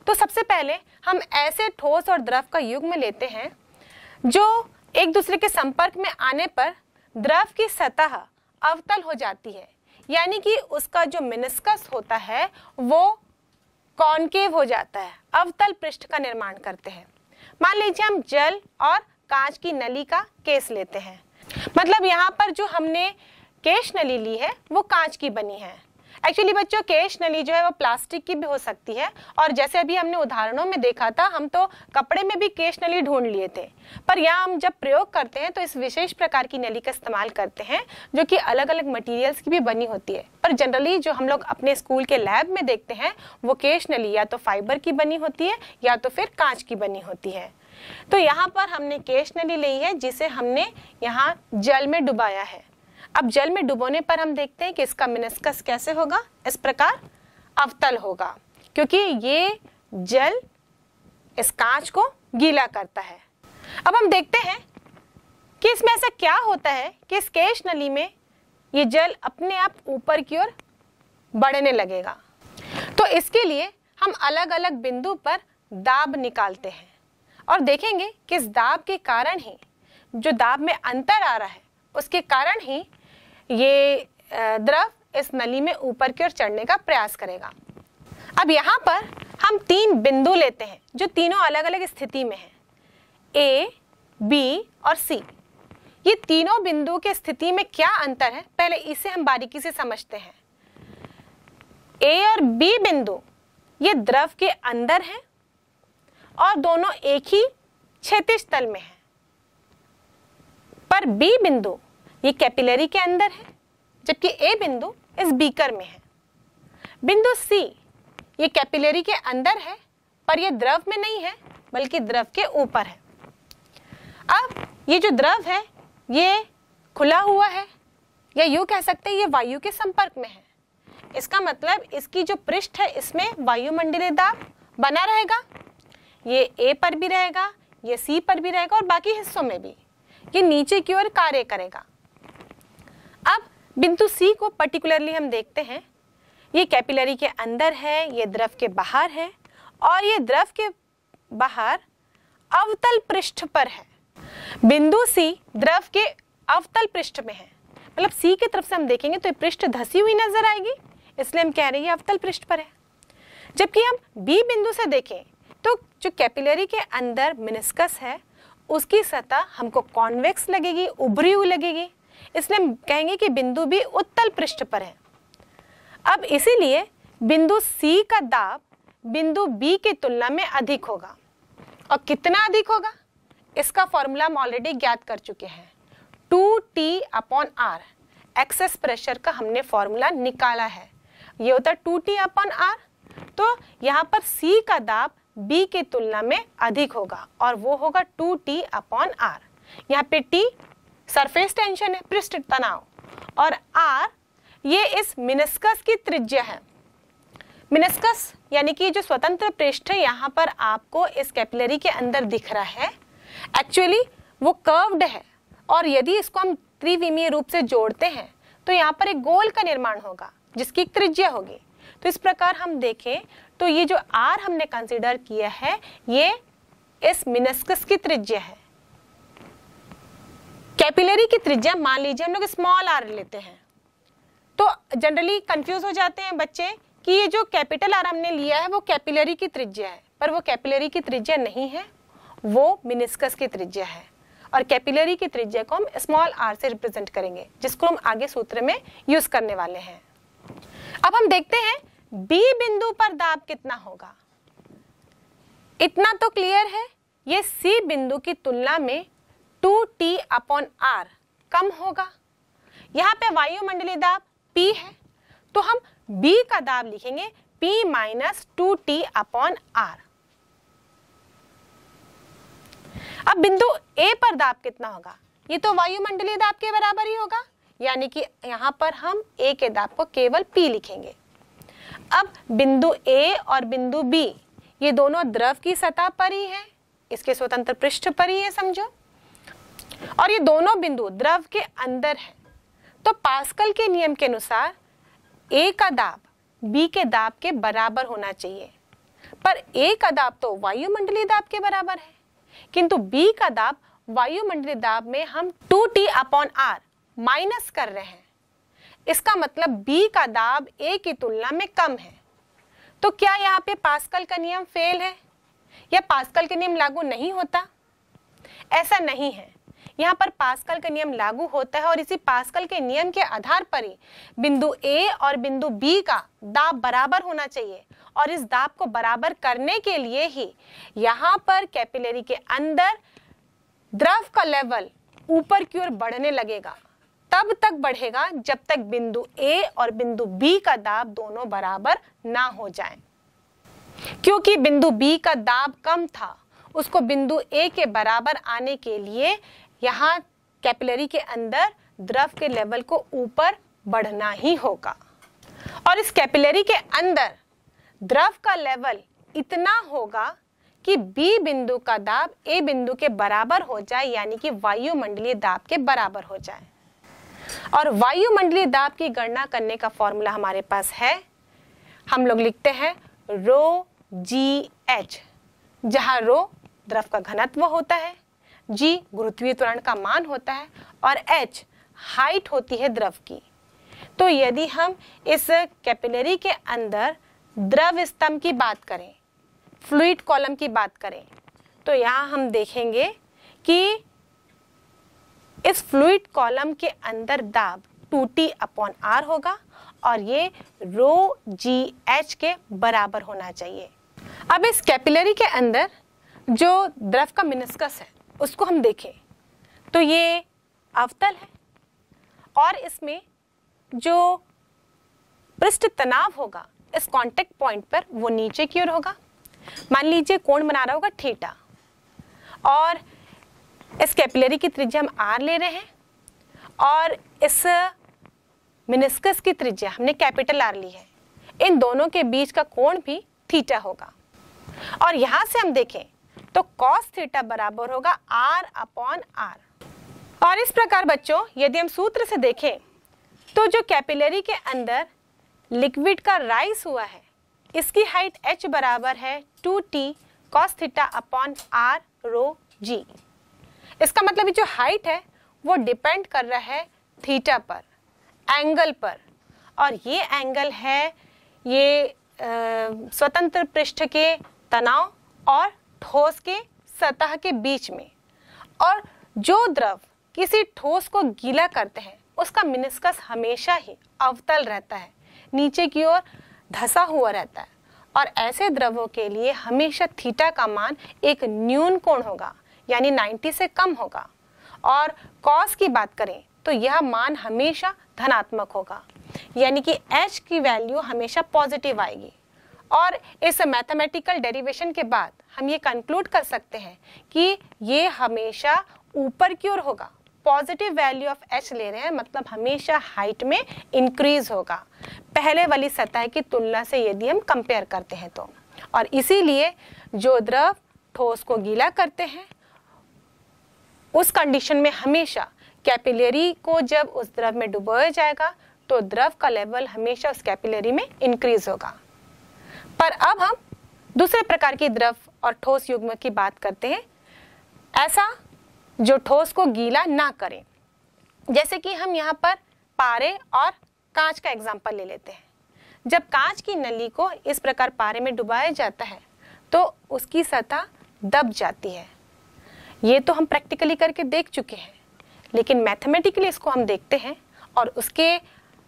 तो सबसे पहले हम ऐसे ठोस और द्रव का युग्म लेते हैं जो एक दूसरे के संपर्क में आने पर द्रव की सतह अवतल हो जाती है यानी कि उसका जो मिनिस्कस होता है वो कॉन्केव हो जाता है अवतल पृष्ठ का निर्माण करते हैं मान लीजिए हम जल और कांच की नली का केस लेते हैं मतलब यहाँ पर जो हमने केश नली ली है वो कांच की बनी है एक्चुअली बच्चों केश नली जो है वो प्लास्टिक की भी हो सकती है और जैसे अभी हमने उदाहरणों में देखा था हम तो कपड़े में भी केश नली ढूंढ लिए थे पर यहाँ हम जब प्रयोग करते हैं तो इस विशेष प्रकार की नली का इस्तेमाल करते हैं जो कि अलग अलग मटेरियल्स की भी बनी होती है पर जनरली जो हम लोग अपने स्कूल के लैब में देखते हैं वो केश नली या तो फाइबर की बनी होती है या तो फिर कांच की बनी होती है तो यहाँ पर हमने केश नली ली है जिसे हमने यहाँ जल में डुबाया है अब जल में डुबोने पर हम देखते हैं कि इसका मिनस्कस कैसे होगा इस प्रकार अवतल होगा क्योंकि ये जल इस कांच को गीला करता है अब हम देखते हैं कि इसमें ऐसा क्या होता है कि इस केश नली में ये जल अपने आप ऊपर की ओर बढ़ने लगेगा तो इसके लिए हम अलग अलग बिंदु पर दाब निकालते हैं और देखेंगे कि इस दाब के कारण ही जो दाब में अंतर आ रहा है उसके कारण ही ये द्रव इस नली में ऊपर की ओर चढ़ने का प्रयास करेगा अब यहाँ पर हम तीन बिंदु लेते हैं जो तीनों अलग अलग स्थिति में हैं ए बी और सी ये तीनों बिंदु के स्थिति में क्या अंतर है पहले इसे हम बारीकी से समझते हैं ए और बी बिंदु ये द्रव के अंदर हैं और दोनों एक ही क्षेत्र तल में हैं पर बी बिंदु ये कैपिलरी के अंदर है जबकि ए बिंदु इस बीकर में है बिंदु सी ये कैपिलरी के अंदर है पर यह द्रव में नहीं है बल्कि द्रव के ऊपर है अब ये जो द्रव है ये खुला हुआ है या यूँ कह सकते हैं ये वायु के संपर्क में है इसका मतलब इसकी जो पृष्ठ है इसमें वायुमंडलीय दाब बना रहेगा ये ए पर भी रहेगा ये सी पर भी रहेगा और बाकी हिस्सों में भी ये नीचे की ओर कार्य करेगा बिंदु सी को पर्टिकुलरली हम देखते हैं ये कैपिलरी के अंदर है ये द्रव के बाहर है और ये द्रव के बाहर अवतल पृष्ठ पर है बिंदु सी द्रव के अवतल पृष्ठ में है मतलब सी की तरफ से हम देखेंगे तो ये पृष्ठ धसी हुई नजर आएगी इसलिए हम कह रहे हैं अवतल पृष्ठ पर है जबकि हम बी बिंदु से देखें तो जो कैपिलरी के अंदर मिनिस्कस है उसकी सतह हमको कॉन्वेक्स लगेगी उभरी हुई लगेगी इसलिए कहेंगे कि बिंदु भी उत्तल पृष्ठ पर है अब इसीलिए बिंदु सी का दाब बिंदु बी की तुलना में अधिक होगा और कितना अधिक होगा इसका फॉर्मूला हम ऑलरेडी ज्ञात कर चुके हैं two T upon R excess pressure का हमने फॉर्मूला निकाला है ये होता है टू टी अपॉन आर तो यहाँ पर सी का दाब बी की तुलना में अधिक होगा और वो होगा टू टी अपॉन आर यहाँ पे टी सरफेस टेंशन है पृष्ठ तनाव और आर ये इस मिनस्कस की त्रिज्या है मिनस्कस यानी कि जो स्वतंत्र पृष्ठ है यहाँ पर आपको इस कैपिलरी के अंदर दिख रहा है एक्चुअली वो कर्व्ड है और यदि इसको हम त्रिविमीय रूप से जोड़ते हैं तो यहाँ पर एक गोल का निर्माण होगा जिसकी एक त्रिज्या होगी तो इस प्रकार हम देखें तो ये जो आर हमने कंसिडर किया है ये इस मिनस्कस की त्रिज्या है कैपिलरी की त्रिज्या मान लीजिए हम लोग स्मॉल आर लेते हैं तो जनरली कंफ्यूज हो जाते हैं बच्चे कि ये जो कैपिटल आर हमने लिया है वो कैपिलरी की त्रिज्या है पर वो कैपिलरी की त्रिज्या नहीं है वो मिनिस्कस की त्रिज्या है और कैपिलरी की त्रिज्या को हम स्मॉल आर से रिप्रेजेंट करेंगे जिसको हम आगे सूत्र में यूज करने वाले हैं अब हम देखते हैं बी बिंदु पर दाब कितना होगा इतना तो क्लियर है ये सी बिंदु की तुलना में टू टी अपॉन आर कम होगा यहाँ पे वायुमंडलीय दाब P है तो हम B का दाब लिखेंगे P minus two T upon R अब बिंदु A पर दाब कितना होगा ये तो वायुमंडलीय दाब के बराबर ही होगा यानी कि यहाँ पर हम A के दाब को केवल P लिखेंगे अब बिंदु A और बिंदु B ये दोनों द्रव की सतह पर ही है इसके स्वतंत्र पृष्ठ पर ही है समझो और ये दोनों बिंदु द्रव के अंदर है तो पास्कल के नियम के अनुसार ए का दाब बी के दाब के बराबर होना चाहिए पर ए का दाब तो वायुमंडलीय दाब के बराबर है किंतु बी का दाब वायुमंडलीय दाब में हम 2t T upon are minus कर रहे हैं इसका मतलब बी का दाब ए की तुलना में कम है तो क्या यहाँ पे पास्कल का नियम फेल है या पास्कल के नियम लागू नहीं होता ऐसा नहीं है यहाँ पर पास्कल का नियम लागू होता है और इसी पास्कल के नियम के आधार पर ही बिंदु ए और बिंदु बी का दाब बराबर होना चाहिए और इस दाब को बराबर करने के लिए ही यहाँ पर कैपिलरी के अंदर द्रव का लेवल ऊपर की ओर बढ़ने लगेगा तब तक बढ़ेगा जब तक बिंदु ए और बिंदु बी का दाब दोनों बराबर ना हो जाए क्योंकि बिंदु बी का दाब कम था उसको बिंदु ए के बराबर आने के लिए यहाँ कैपिलरी के अंदर द्रव के लेवल को ऊपर बढ़ना ही होगा और इस कैपिलरी के अंदर द्रव का लेवल इतना होगा कि बी बिंदु का दाब ए बिंदु के बराबर हो जाए यानी कि वायुमंडलीय दाब के बराबर हो जाए और वायुमंडलीय दाब की गणना करने का फॉर्मूला हमारे पास है हम लोग लिखते हैं रो जी एच जहाँ रो द्रव का घनत्व होता है जी गुरुत्वीय त्वरण का मान होता है और एच हाइट होती है द्रव की तो यदि हम इस कैपिलरी के अंदर द्रव स्तंभ की बात करें फ्लूड कॉलम की बात करें तो यहाँ हम देखेंगे कि इस फ्लूड कॉलम के अंदर दाब टू टी अपॉन आर होगा और ये रो जी एच के बराबर होना चाहिए अब इस कैपिलरी के अंदर जो द्रव का मिनिस्कस है उसको हम देखें तो ये अवतल है और इसमें जो पृष्ठ तनाव होगा इस कांटेक्ट पॉइंट पर वो नीचे की ओर होगा मान लीजिए कोण बना रहा होगा थीटा और इस कैपिलरी की त्रिज्या हम आर ले रहे हैं और इस मिनिस्कस की त्रिज्या हमने कैपिटल आर ली है इन दोनों के बीच का कोण भी थीटा होगा और यहाँ से हम देखें तो कॉस थीटा बराबर होगा आर अपॉन आर और इस प्रकार बच्चों यदि हम सूत्र से देखें तो जो कैपिलरी के अंदर लिक्विड का राइस हुआ है इसकी हाइट h बराबर है two T cos theta upon R rho G इसका मतलब जो हाइट है वो डिपेंड कर रहा है थीटा पर एंगल पर और ये एंगल है ये आ, स्वतंत्र पृष्ठ के तनाव और ठोस के सतह के बीच में और जो द्रव किसी ठोस को गीला करते हैं उसका मिनिस्कस हमेशा ही अवतल रहता है नीचे की ओर धसा हुआ रहता है और ऐसे द्रवों के लिए हमेशा थीटा का मान एक न्यून कोण होगा यानी 90 से कम होगा और कॉस की बात करें तो यह मान हमेशा धनात्मक होगा यानी कि एच की वैल्यू हमेशा पॉजिटिव आएगी और इस मैथमेटिकल डेरिवेशन के बाद हम ये कंक्लूड कर सकते हैं कि ये हमेशा ऊपर की ओर होगा पॉजिटिव वैल्यू ऑफ एच ले रहे हैं मतलब हमेशा हाइट में इंक्रीज होगा पहले वाली सतह की तुलना से यदि हम कंपेयर करते हैं तो और इसीलिए जो द्रव ठोस को गीला करते हैं उस कंडीशन में हमेशा कैपिलरी को जब उस द्रव में डुबोया जाएगा तो द्रव का लेवल हमेशा उस कैपिलरी में इंक्रीज होगा पर अब हम दूसरे प्रकार की द्रव और ठोस युग्म की बात करते हैं ऐसा जो ठोस को गीला ना करें जैसे कि हम यहाँ पर पारे और कांच का एग्जाम्पल ले लेते हैं जब कांच की नली को इस प्रकार पारे में डुबाया जाता है तो उसकी सतह दब जाती है ये तो हम प्रैक्टिकली करके देख चुके हैं लेकिन मैथमेटिकली इसको हम देखते हैं और उसके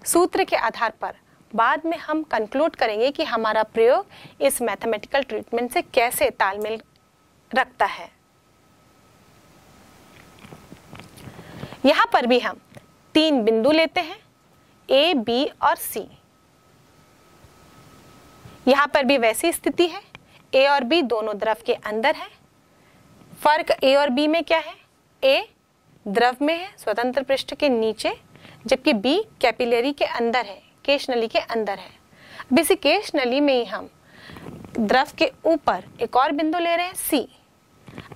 सूत्र के आधार पर बाद में हम कंक्लूड करेंगे कि हमारा प्रयोग इस मैथमेटिकल ट्रीटमेंट से कैसे तालमेल रखता है यहां पर भी हम तीन बिंदु लेते हैं ए बी और सी यहाँ पर भी वैसी स्थिति है ए और बी दोनों द्रव के अंदर है फर्क ए और बी में क्या है ए द्रव में है स्वतंत्र पृष्ठ के नीचे जबकि बी कैपिलरी के अंदर है केश नली के अंदर है अब इसी केश नली में ही हम द्रव के ऊपर एक और बिंदु ले रहे हैं सी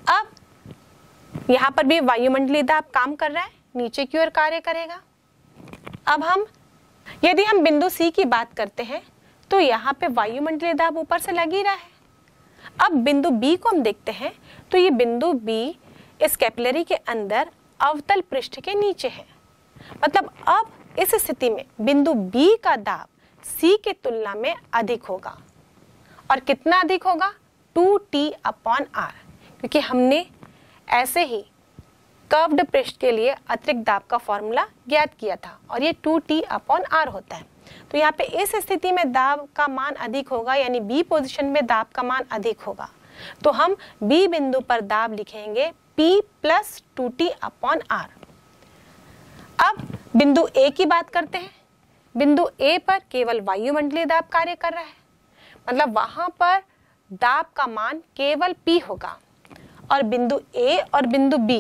अब यहां पर भी वायुमंडलीय दाब काम कर रहा है नीचे की ओर कार्य करेगा अब हम यदि हम बिंदु सी की बात करते हैं तो यहाँ पे वायुमंडलीय दाब ऊपर से लग ही रहा है अब बिंदु बी को हम देखते हैं तो ये बिंदु बी इस कैपिलरी के अंदर अवतल पृष्ठ के नीचे है मतलब अब इस स्थिति में बिंदु बी का दाब सी के तुलना में अधिक होगा और कितना अधिक होगा टू टी अपॉन आर क्योंकि हमने ऐसे ही कर्व्ड पृष्ठ के लिए अतिरिक्त दाब का फॉर्मूला ज्ञात किया था और ये टू टी अपॉन आर होता है तो यहाँ पे इस स्थिति में दाब का मान अधिक होगा यानी बी पोजिशन में दाब का मान अधिक होगा तो हम बी बिंदु पर दाब लिखेंगे P plus two T upon R अब बिंदु ए की बात करते हैं बिंदु ए पर केवल वायुमंडलीय दाब कार्य कर रहा है मतलब वहां पर दाब का मान केवल पी होगा और बिंदु ए और बिंदु बी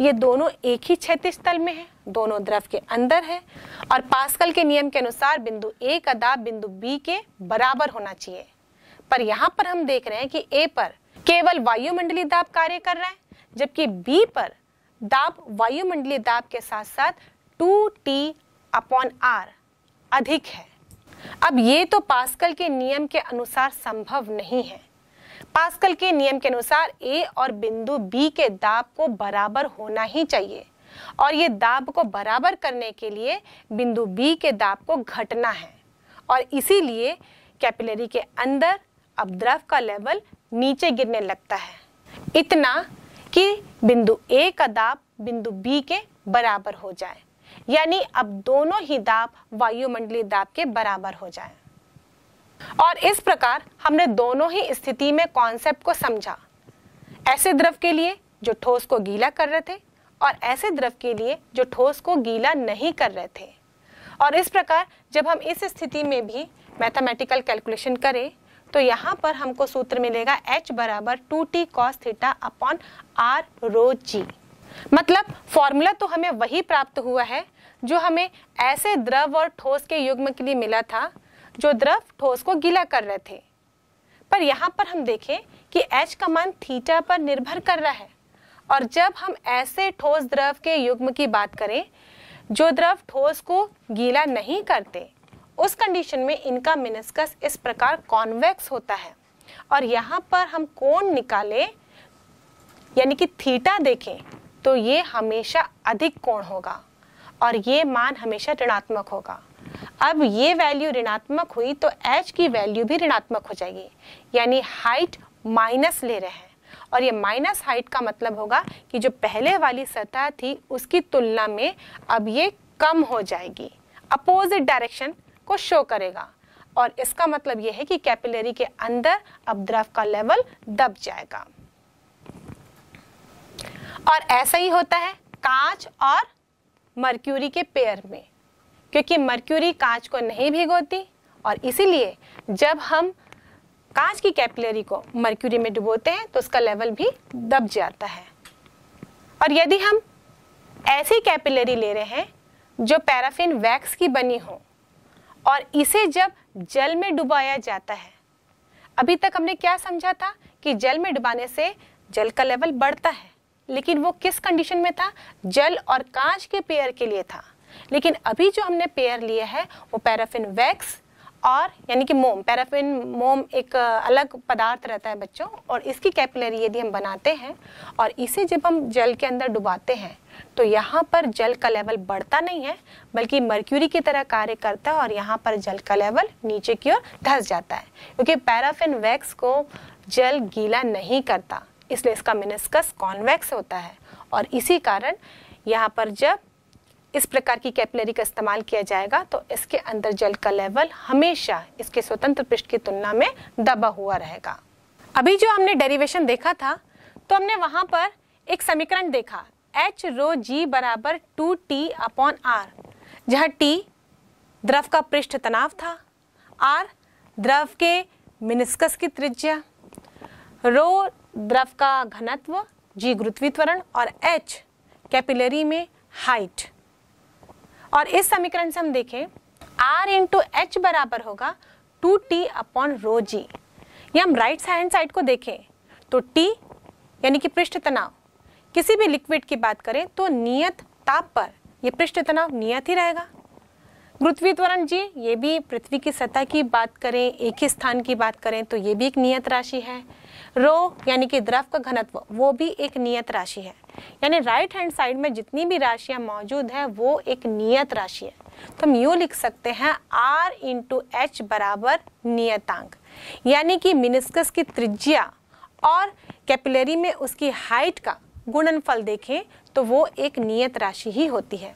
ये दोनों एक ही क्षेत्र तल में है दोनों द्रव के अंदर है और पास्कल के नियम के अनुसार बिंदु ए का दाब बिंदु बी के बराबर होना चाहिए पर यहाँ पर हम देख रहे हैं कि ए पर केवल वायुमंडलीय दाब कार्य कर रहा है जबकि बी पर दाब वायुमंडलीय दाब के साथ साथ टू टी अपॉन आर अधिक है अब ये तो पास्कल के नियम के अनुसार संभव नहीं है पास्कल के नियम के अनुसार ए और बिंदु बी के दाब को बराबर होना ही चाहिए और ये दाब को बराबर करने के लिए बिंदु बी के दाब को घटना है और इसीलिए कैपिलरी के अंदर अब द्रव का लेवल नीचे गिरने लगता है इतना कि बिंदु ए का दाब बिंदु बी के बराबर हो जाए यानी अब दोनों ही दाब वायुमंडलीय दाब के बराबर हो जाए और इस प्रकार हमने दोनों ही स्थिति में कॉन्सेप्ट को समझा ऐसे द्रव के लिए जो ठोस को गीला कर रहे थे और ऐसे द्रव के लिए जो ठोस को गीला नहीं कर रहे थे और इस प्रकार जब हम इस स्थिति में भी मैथमेटिकल कैलकुलेशन करें तो यहाँ पर हमको सूत्र मिलेगा h बराबर two T cos theta upon R rho G मतलब फॉर्मूला तो हमें वही प्राप्त हुआ है जो हमें ऐसे द्रव और ठोस के युग्म के लिए मिला था जो द्रव ठोस को गीला कर रहे थे पर यहाँ पर हम देखें कि एच का मान थीटा पर निर्भर कर रहा है और जब हम ऐसे ठोस द्रव के युग्म की बात करें जो द्रव ठोस को गीला नहीं करते उस कंडीशन में इनका मिनिस्कस इस प्रकार कॉन्वेक्स होता है और यहाँ पर हम कोण निकालें यानी कि थीटा देखें तो ये हमेशा अधिक कोण होगा और ये मान हमेशा ऋणात्मक होगा अब ये वैल्यू ऋणात्मक हुई तो एच की वैल्यू भी ऋणात्मक हो जाएगी यानी हाइट माइनस ले रहे हैं और ये माइनस हाइट का मतलब होगा कि जो पहले वाली सतह थी उसकी तुलना में अब ये कम हो जाएगी अपोजिट डायरेक्शन को शो करेगा और इसका मतलब यह है कि कैपिलरी के अंदर अब द्रव का लेवल दब जाएगा और ऐसा ही होता है कांच और मर्क्यूरी के पेयर में क्योंकि मर्क्यूरी कांच को नहीं भिगोती और इसीलिए जब हम कांच की कैपिलरी को मर्क्यूरी में डुबोते हैं तो उसका लेवल भी दब जाता है और यदि हम ऐसी कैपिलरी ले रहे हैं जो पैराफिन वैक्स की बनी हो और इसे जब जल में डुबाया जाता है अभी तक हमने क्या समझा था कि जल में डुबाने से जल का लेवल बढ़ता है लेकिन वो किस कंडीशन में था जल और कांच के पेयर के लिए था लेकिन अभी जो हमने पेयर लिया है वो पैराफिन वैक्स और यानी कि मोम पैराफिन मोम एक अलग पदार्थ रहता है बच्चों और इसकी कैपिलरी यदि हम बनाते हैं और इसे जब हम जल के अंदर डुबाते हैं तो यहाँ पर जल का लेवल बढ़ता नहीं है बल्कि मर्क्यूरी की तरह कार्य करता है और यहाँ पर जल का लेवल नीचे की ओर धस जाता है क्योंकि पैराफिन वैक्स को जल गीला नहीं करता इसलिए इसका मिनिस्कस कॉन्वेक्स होता है और इसी कारण यहाँ पर जब इस प्रकार की कैपिलरी का इस्तेमाल किया जाएगा तो इसके अंदर जल का लेवल हमेशा इसके स्वतंत्र पृष्ठ की तुलना में दबा हुआ रहेगा अभी जो हमने डेरिवेशन देखा था तो हमने वहाँ पर एक समीकरण देखा एच रो जी बराबर टू टी अपॉन आर जहाँ टी द्रव का पृष्ठ तनाव था आर द्रव के मिनिस्कस की त्रिज्या रो द्रव का घनत्व जी गुरुत्वीकरण और एच कैपिलरी में हाइट और इस समीकरण से हम देखें आर इंटू एच बराबर होगा two T upon rho G ये हम राइट हैंड साइड को देखें तो टी यानी कि पृष्ठ तनाव किसी भी लिक्विड की बात करें तो नियत ताप पर यह पृष्ठ तनाव नियत ही रहेगा गुरुत्वीय त्वरण जी ये भी पृथ्वी की सतह की बात करें एक ही स्थान की बात करें तो ये भी एक नियत राशि है रो यानी कि द्रव का घनत्व वो भी एक नियत राशि है यानी राइट हैंड साइड में जितनी भी राशियां मौजूद है वो एक नियत राशि है तो हम यू लिख सकते हैं आर इंटू एच बराबर नियतांक यानी कि मिनिस्कस की त्रिज्या और कैपिलरी में उसकी हाइट का गुणनफल देखें तो वो एक नियत राशि ही होती है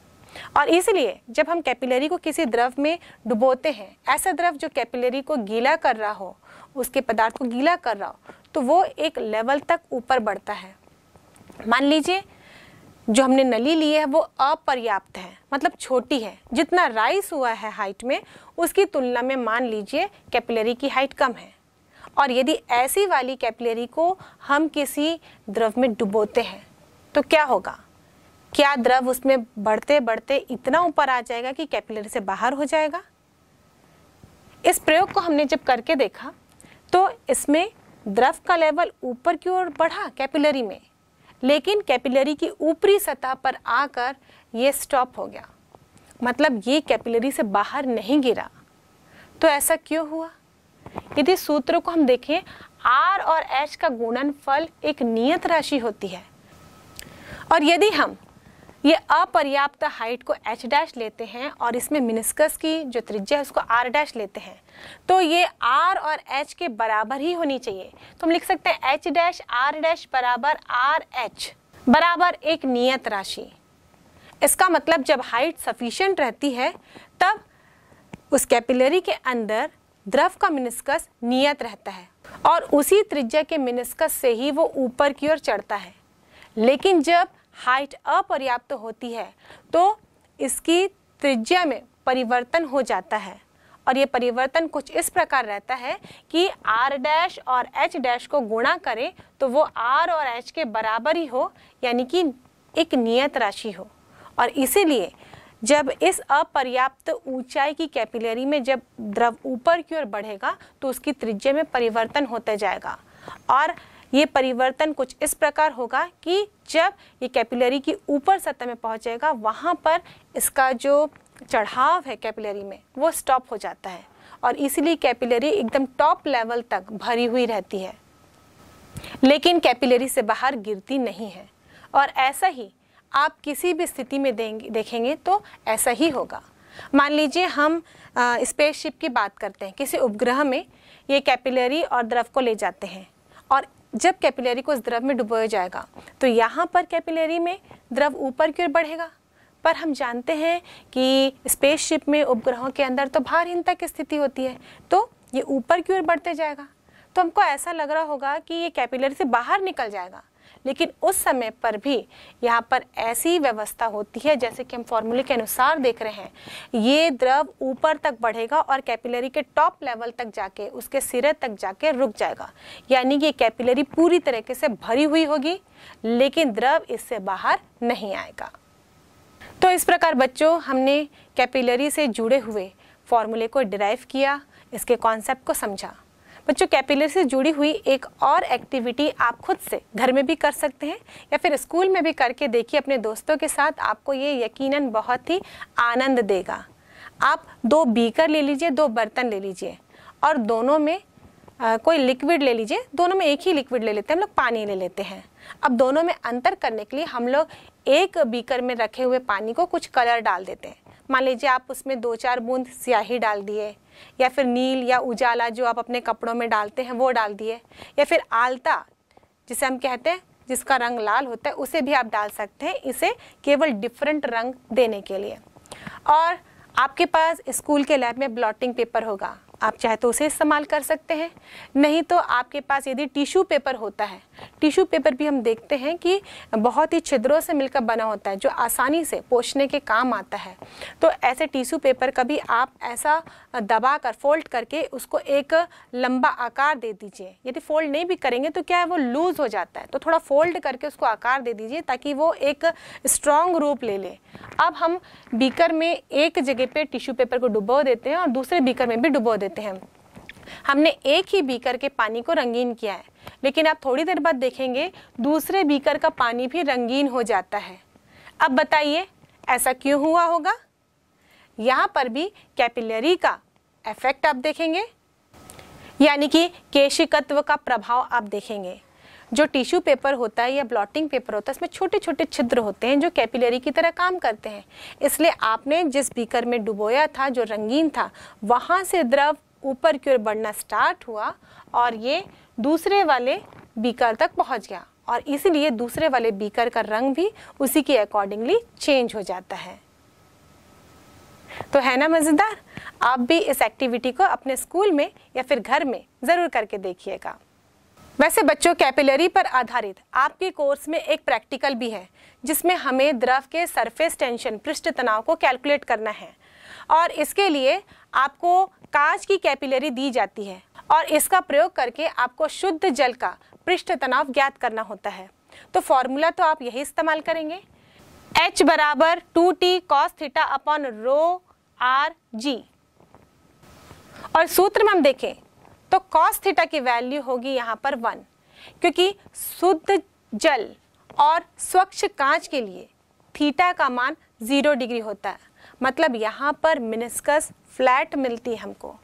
और इसलिए जब हम कैपिलरी को किसी द्रव में डुबोते हैं ऐसा द्रव जो कैपिलरी को गीला कर रहा हो उसके पदार्थ को गीला कर रहा हो तो वो एक लेवल तक ऊपर बढ़ता है मान लीजिए जो हमने नली ली है वो अपर्याप्त है मतलब छोटी है जितना राइस हुआ है हाइट में उसकी तुलना में मान लीजिए कैपिलरी की हाइट कम है और यदि ऐसी वाली कैपिलरी को हम किसी द्रव में डुबोते हैं तो क्या होगा क्या द्रव उसमें बढ़ते बढ़ते इतना ऊपर आ जाएगा कि कैपिलरी से बाहर हो जाएगा इस प्रयोग को हमने जब करके देखा तो इसमें द्रव का लेवल ऊपर की ओर बढ़ा कैपिलरी में लेकिन कैपिलरी की ऊपरी सतह पर आकर ये स्टॉप हो गया मतलब ये कैपिलरी से बाहर नहीं गिरा तो ऐसा क्यों हुआ यदि सूत्रों को हम देखें आर और एच का गुणनफल एक नियत राशि होती है और यदि हम ये अपर्याप्त हाइट को एच डैश लेते हैं और इसमें मिनिस्कस की जो त्रिज्या है उसको आर डैश लेते हैं तो ये आर और एच के बराबर ही होनी चाहिए तो हम लिख सकते हैं एच डैश आर डैश बराबर आर एच बराबर एक नियत राशि इसका मतलब जब हाइट सफिशेंट रहती है तब उस कैपिलरी के अंदर द्रव का मिनिस्कस नियत रहता है और उसी त्रिज्या के मिनिस्कस से ही वो ऊपर की ओर चढ़ता है लेकिन जब हाइट अपर्याप्त होती है तो इसकी त्रिज्या में परिवर्तन हो जाता है और ये परिवर्तन कुछ इस प्रकार रहता है कि आर डैश और एच डैश को गुणा करें तो वो आर और एच के बराबर ही हो यानी कि एक नियत राशि हो और इसीलिए जब इस अपर्याप्त ऊंचाई की कैपिलरी में जब द्रव ऊपर की ओर बढ़ेगा तो उसकी त्रिज्या में परिवर्तन होता जाएगा और ये परिवर्तन कुछ इस प्रकार होगा कि जब ये कैपिलरी की ऊपर सतह में पहुंचेगा वहाँ पर इसका जो चढ़ाव है कैपिलरी में वो स्टॉप हो जाता है और इसीलिए कैपिलरी एकदम टॉप लेवल तक भरी हुई रहती है लेकिन कैपिलरी से बाहर गिरती नहीं है और ऐसा ही आप किसी भी स्थिति में देंगे देखेंगे तो ऐसा ही होगा मान लीजिए हम स्पेसशिप की बात करते हैं किसी उपग्रह में ये कैपिलरी और द्रव को ले जाते हैं जब कैपिलरी को इस द्रव में डुबोया जाएगा तो यहाँ पर कैपिलरी में द्रव ऊपर की ओर बढ़ेगा पर हम जानते हैं कि स्पेसशिप में उपग्रहों के अंदर तो भारहीनता की स्थिति होती है तो ये ऊपर की ओर बढ़ते जाएगा तो हमको ऐसा लग रहा होगा कि ये कैपिलरी से बाहर निकल जाएगा लेकिन उस समय पर भी यहाँ पर ऐसी व्यवस्था होती है जैसे कि हम फॉर्मूले के अनुसार देख रहे हैं ये द्रव ऊपर तक बढ़ेगा और कैपिलरी के टॉप लेवल तक जाके उसके सिरे तक जाके रुक जाएगा यानी कि कैपिलरी पूरी तरीके से भरी हुई होगी लेकिन द्रव इससे बाहर नहीं आएगा तो इस प्रकार बच्चों हमने कैपिलरी से जुड़े हुए फॉर्मूले को डिराइव किया इसके कॉन्सेप्ट को समझा बच्चों कैपिलर से जुड़ी हुई एक और एक्टिविटी आप खुद से घर में भी कर सकते हैं या फिर स्कूल में भी करके देखिए अपने दोस्तों के साथ आपको ये यकीनन बहुत ही आनंद देगा आप दो बीकर ले लीजिए दो बर्तन ले लीजिए और दोनों में आ, कोई लिक्विड ले लीजिए दोनों में एक ही लिक्विड ले लेते हैं हम लोग पानी ले लेते हैं अब दोनों में अंतर करने के लिए हम लोग एक बीकर में रखे हुए पानी को कुछ कलर डाल देते हैं मान लीजिए आप उसमें दो चार बूंद स्याही डाल दिए या फिर नील या उजाला जो आप अपने कपड़ों में डालते हैं वो डाल दिए या फिर आलता जिसे हम कहते हैं जिसका रंग लाल होता है उसे भी आप डाल सकते हैं इसे केवल डिफरेंट रंग देने के लिए और आपके पास स्कूल के लैब में ब्लॉटिंग पेपर होगा आप चाहे तो उसे इस्तेमाल कर सकते हैं नहीं तो आपके पास यदि टिश्यू पेपर होता है टिश्यू पेपर भी हम देखते हैं कि बहुत ही छिद्रों से मिलकर बना होता है जो आसानी से पोषने के काम आता है तो ऐसे टिश्यू पेपर का भी आप ऐसा दबा कर फोल्ड करके उसको एक लंबा आकार दे दीजिए यदि फोल्ड नहीं भी करेंगे तो क्या है वो लूज़ हो जाता है तो थोड़ा फोल्ड करके उसको आकार दे दीजिए ताकि वो एक स्ट्रांग रूप ले ले अब हम बीकर में एक जगह पे टिश्यू पेपर को डुबो देते हैं और दूसरे बीकर में भी डुबो देते हैं हमने एक ही बीकर के पानी को रंगीन किया है लेकिन आप थोड़ी देर बाद देखेंगे दूसरे बीकर का पानी भी रंगीन हो जाता है अब बताइए ऐसा क्यों हुआ होगा यहाँ पर भी कैपिलरी का इफेक्ट आप देखेंगे यानी कि केशिकत्व का प्रभाव आप देखेंगे जो टिश्यू पेपर होता है या ब्लॉटिंग पेपर होता है इसमें छोटे छोटे छिद्र होते हैं जो कैपिलरी की तरह काम करते हैं इसलिए आपने जिस बीकर में डुबोया था जो रंगीन था वहाँ से द्रव ऊपर की ओर बढ़ना स्टार्ट हुआ और ये दूसरे वाले बीकर तक पहुँच गया और इसीलिए दूसरे वाले बीकर का रंग भी उसी के अकॉर्डिंगली चेंज हो जाता है तो है ना मज़ेदार आप भी इस एक्टिविटी को अपने स्कूल में या फिर घर में ज़रूर करके देखिएगा वैसे बच्चों कैपिलरी पर आधारित आपके कोर्स में एक प्रैक्टिकल भी है जिसमें हमें द्रव के सरफेस टेंशन पृष्ठ तनाव को कैलकुलेट करना है और इसके लिए आपको कांच की कैपिलरी दी जाती है और इसका प्रयोग करके आपको शुद्ध जल का पृष्ठ तनाव ज्ञात करना होता है तो फॉर्मूला तो आप यही इस्तेमाल करेंगे एच बराबर two T cos theta upon rho R G और सूत्र में हम देखें तो कॉस थीटा की वैल्यू होगी यहाँ पर वन क्योंकि शुद्ध जल और स्वच्छ कांच के लिए थीटा का मान ज़ीरो डिग्री होता है मतलब यहाँ पर मिनिस्कस फ्लैट मिलती है हमको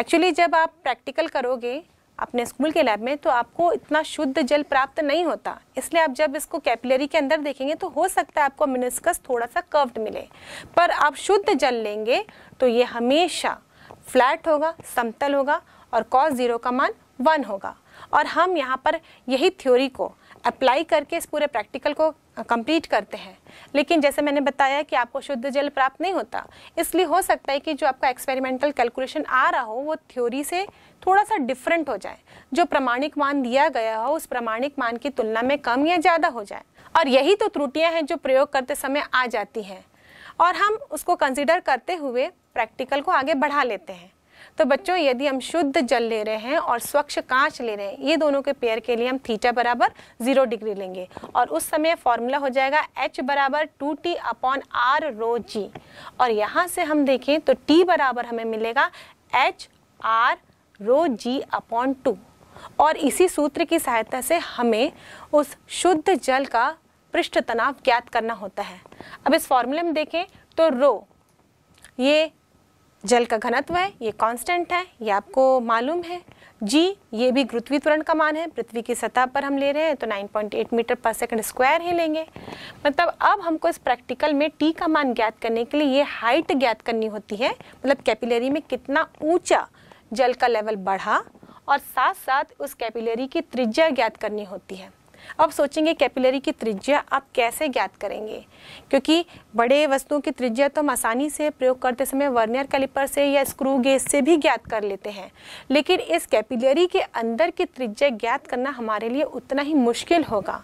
एक्चुअली जब आप प्रैक्टिकल करोगे अपने स्कूल के लैब में तो आपको इतना शुद्ध जल प्राप्त नहीं होता इसलिए आप जब इसको कैपिलरी के अंदर देखेंगे तो हो सकता है आपको मिनिस्कस थोड़ा सा कर्व्ड मिले पर आप शुद्ध जल लेंगे तो ये हमेशा फ्लैट होगा समतल होगा और कॉस ज़ीरो का मान वन होगा और हम यहाँ पर यही थ्योरी को अप्लाई करके इस पूरे प्रैक्टिकल को कंप्लीट करते हैं लेकिन जैसे मैंने बताया कि आपको शुद्ध जल प्राप्त नहीं होता इसलिए हो सकता है कि जो आपका एक्सपेरिमेंटल कैलकुलेशन आ रहा हो वो थ्योरी से थोड़ा सा डिफरेंट हो जाए जो प्रमाणिक मान दिया गया हो उस प्रमाणिक मान की तुलना में कम या ज़्यादा हो जाए और यही तो त्रुटियाँ हैं जो प्रयोग करते समय आ जाती हैं और हम उसको कंसिडर करते हुए प्रैक्टिकल को आगे बढ़ा लेते हैं तो बच्चों यदि हम शुद्ध जल ले रहे हैं और स्वच्छ कांच ले रहे हैं ये दोनों के पेयर के लिए हम थीटा बराबर जीरो डिग्री लेंगे और उस समय फॉर्मूला हो जाएगा एच बराबर two T upon R rho G और यहाँ से हम देखें तो टी बराबर हमें मिलेगा H R rho G upon two और इसी सूत्र की सहायता से हमें उस शुद्ध जल का पृष्ठ तनाव ज्ञात करना होता है अब इस फॉर्मूले में देखें तो रो ये जल का घनत्व है ये कांस्टेंट है ये आपको मालूम है जी ये भी गुरुत्वी त्वरण का मान है पृथ्वी की सतह पर हम ले रहे हैं तो 9.8 मीटर पर सेकंड स्क्वायर ही लेंगे मतलब अब हमको इस प्रैक्टिकल में टी का मान ज्ञात करने के लिए ये हाइट ज्ञात करनी होती है मतलब कैपिलरी में कितना ऊंचा जल का लेवल बढ़ा और साथ साथ उस कैपिलरी की त्रिज्या ज्ञात करनी होती है अब सोचेंगे कैपिलरी की त्रिज्या आप कैसे ज्ञात करेंगे क्योंकि बड़े वस्तुओं की त्रिज्या तो हम आसानी से प्रयोग करते समय वर्नियर कैलिपर से या स्क्रू गेज से भी ज्ञात कर लेते हैं लेकिन इस कैपिलरी के अंदर की त्रिज्या ज्ञात करना हमारे लिए उतना ही मुश्किल होगा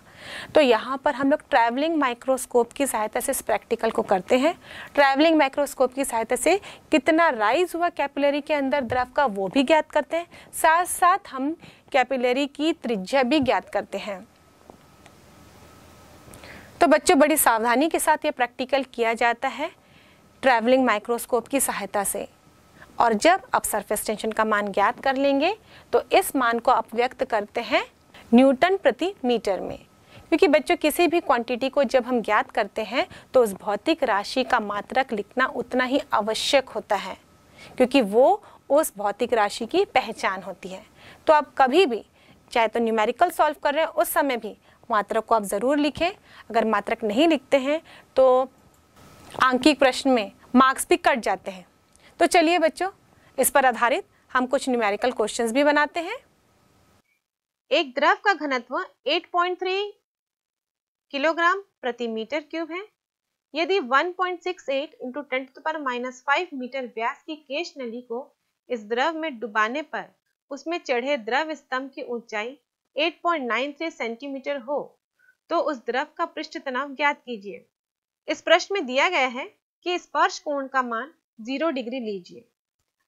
तो यहाँ पर हम लोग ट्रैवलिंग माइक्रोस्कोप की सहायता से इस प्रैक्टिकल को करते हैं ट्रैवलिंग माइक्रोस्कोप की सहायता से कितना राइज हुआ कैपिलरी के अंदर द्रव का वो भी ज्ञात करते हैं साथ साथ हम कैपिलरी की त्रिज्या भी ज्ञात करते हैं तो बच्चों बड़ी सावधानी के साथ ये प्रैक्टिकल किया जाता है ट्रैवलिंग माइक्रोस्कोप की सहायता से और जब आप सरफेस टेंशन का मान ज्ञात कर लेंगे तो इस मान को आप व्यक्त करते हैं न्यूटन प्रति मीटर में क्योंकि बच्चों किसी भी क्वांटिटी को जब हम ज्ञात करते हैं तो उस भौतिक राशि का मात्रक लिखना उतना ही आवश्यक होता है क्योंकि वो उस भौतिक राशि की पहचान होती है तो आप कभी भी चाहे तो न्यूमेरिकल सॉल्व कर रहे हैं उस समय भी मात्रक को आप ज़रूर लिखें अगर मात्रक नहीं लिखते हैं तो आंकिक प्रश्न में मार्क्स भी कट जाते हैं तो चलिए बच्चों इस पर आधारित हम कुछ न्यूमेरिकल क्वेश्चंस भी बनाते हैं एक द्रव का घनत्व 8.3 किलोग्राम प्रति मीटर क्यूब है यदि 1.68 इंटू टेन पर माइनस फाइव मीटर व्यास की केश नली को इस द्रव में डुबाने पर उसमें चढ़े द्रव स्तंभ की ऊंचाई 8.93 सेंटीमीटर हो तो उस द्रव का पृष्ठ तनाव ज्ञात कीजिए इस प्रश्न में दिया गया है कि स्पर्श कोण का मान जीरो डिग्री लीजिए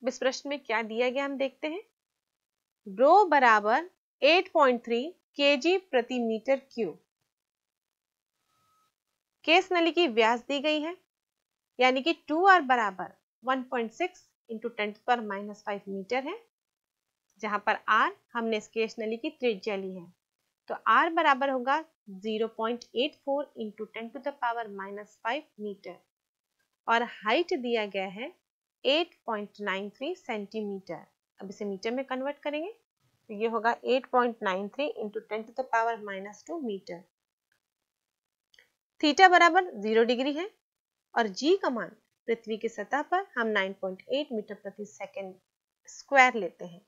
इस प्रश्न में क्या दिया गया हम देखते हैं रो बराबर 8.3 केजी प्रति मीटर क्यू केस नली की व्यास दी गई है यानी कि 2r बराबर 1.6 पॉइंट सिक्स इंटू टेन पर माइनस फाइव मीटर है जहाँ पर आर हमने स्टेशनरी की त्रिज्या ली है तो आर बराबर होगा 0.84 point eight four into ten to the power minus five metre और हाइट दिया गया है 8.93 सेंटीमीटर अब इसे मीटर में कन्वर्ट करेंगे तो ये होगा 8.93 point nine three into ten to the power minus two metre theta बराबर जीरो डिग्री है और जी का मान पृथ्वी की सतह पर हम 9.8 मीटर प्रति सेकेंड स्क्वायर लेते हैं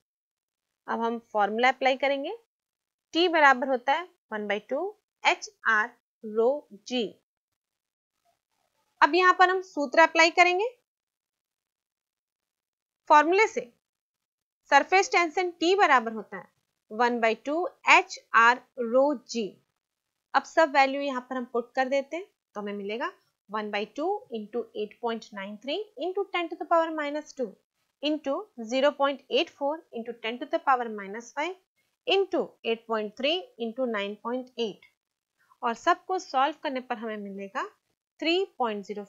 अब हम फॉर्मूला अप्लाई करेंगे टी बराबर होता है one by two H R rho G अब यहां पर हम सूत्र अप्लाई करेंगे फॉर्मूले से सरफेस टेंशन टी बराबर होता है one by two H R rho G अब सब वैल्यू यहां पर हम पुट कर देते हैं तो हमें मिलेगा one by two into eight point nine three into ten to the power minus two into 0.84 into 10 to the power minus 5 into 8.3 into 9.8 और सबको सॉल्व करने पर हमें मिलेगा 3.05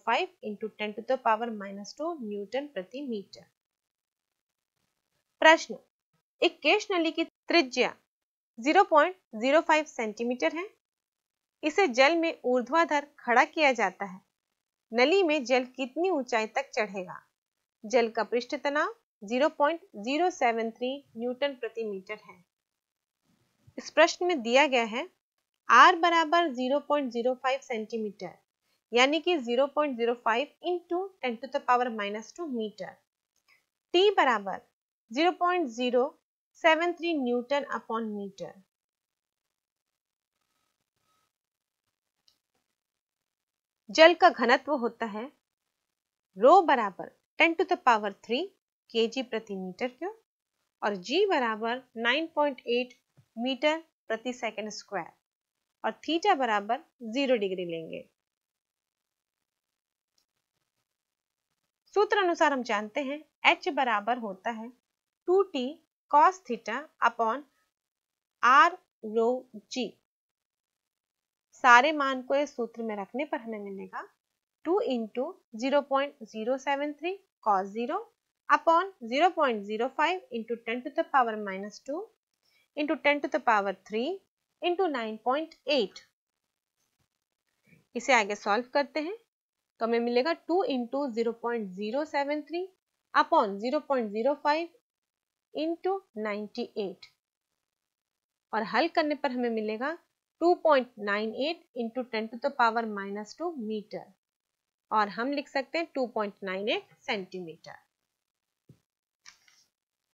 into 10 to the power minus 2 newton प्रति मीटर प्रश्न एक केश नली की त्रिज्या 0.05 सेंटीमीटर है इसे जल में ऊर्ध्वाधर खड़ा किया जाता है नली में जल कितनी ऊंचाई तक चढ़ेगा जल का पृष्ठ तनाव 0.073 न्यूटन प्रति मीटर है इस प्रश्न में दिया गया है आर बराबर जीरो सेंटीमीटर यानी कि 0.05 two ten to the power minus two metre T बराबर 0.073 न्यूटन अपॉन मीटर जल का घनत्व होता है रो बराबर 10 टू द पावर 3 kg प्रति मीटर क्यों और g बराबर 9.8 मीटर प्रति सेकंड स्क्वायर और थीटा बराबर जीरो डिग्री लेंगे सूत्र अनुसार हम जानते हैं h बराबर होता है 2t T cos theta upon R rho g सारे मान को इस सूत्र में रखने पर हमें मिलेगा 2 into zero point zero seven three cos 0 upon 0.05 into 10 to the power minus 2 into 10 to the power 3 into 9.8 इसे आगे सॉल्व करते हैं तो हमें मिलेगा 2 into 0.073 upon 0.05 into 98 और हल करने पर हमें मिलेगा 2.98 into 10 to the power minus 2 meter और हम लिख सकते हैं 2.98 सेंटीमीटर